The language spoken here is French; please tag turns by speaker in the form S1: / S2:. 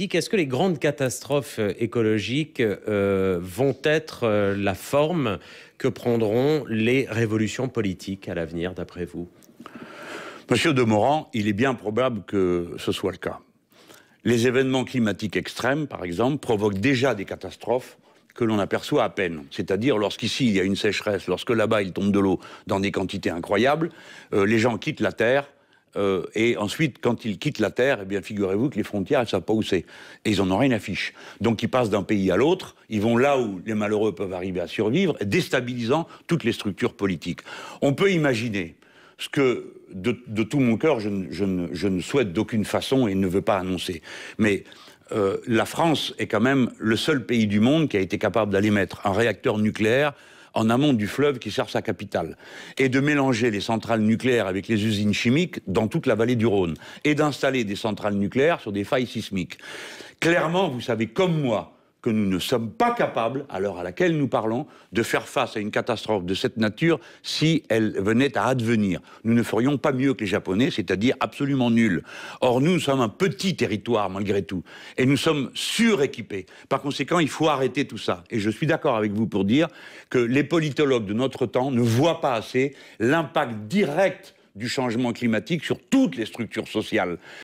S1: Est-ce que les grandes catastrophes euh, écologiques euh, vont être euh, la forme que prendront les révolutions politiques à l'avenir, d'après vous Monsieur de il est bien probable que ce soit le cas. Les événements climatiques extrêmes, par exemple, provoquent déjà des catastrophes que l'on aperçoit à peine. C'est-à-dire lorsqu'ici il y a une sécheresse, lorsque là-bas il tombe de l'eau dans des quantités incroyables, les gens quittent la terre, euh, et ensuite, quand ils quittent la Terre, eh bien, figurez-vous que les frontières, elles ne savent pas où c'est. Et ils n'en ont rien à fiche. Donc, ils passent d'un pays à l'autre, ils vont là où les malheureux peuvent arriver à survivre, déstabilisant toutes les structures politiques. On peut imaginer ce que, de, tout mon cœur, je, ne, souhaite d'aucune façon et ne veux pas annoncer. Mais euh, la France est quand même le seul pays du monde qui a été capable d'aller mettre un réacteur nucléaire en amont du fleuve qui sert sa capitale, et de mélanger les centrales nucléaires avec les usines chimiques dans toute la vallée du Rhône, et d'installer des centrales nucléaires sur des failles sismiques. Clairement, vous savez comme moi que nous ne sommes pas capables, à l'heure à laquelle nous parlons, de faire face à une catastrophe de cette nature si elle venait à advenir. Nous ne ferions pas mieux que les Japonais, c'est-à-dire absolument nul. Or, nous, nous sommes un petit territoire, malgré tout, et nous sommes suréquipés. Par conséquent, il faut arrêter tout ça. Et je suis d'accord avec vous pour dire que les politologues de notre temps ne voient pas assez l'impact direct du changement climatique sur toutes les structures sociales.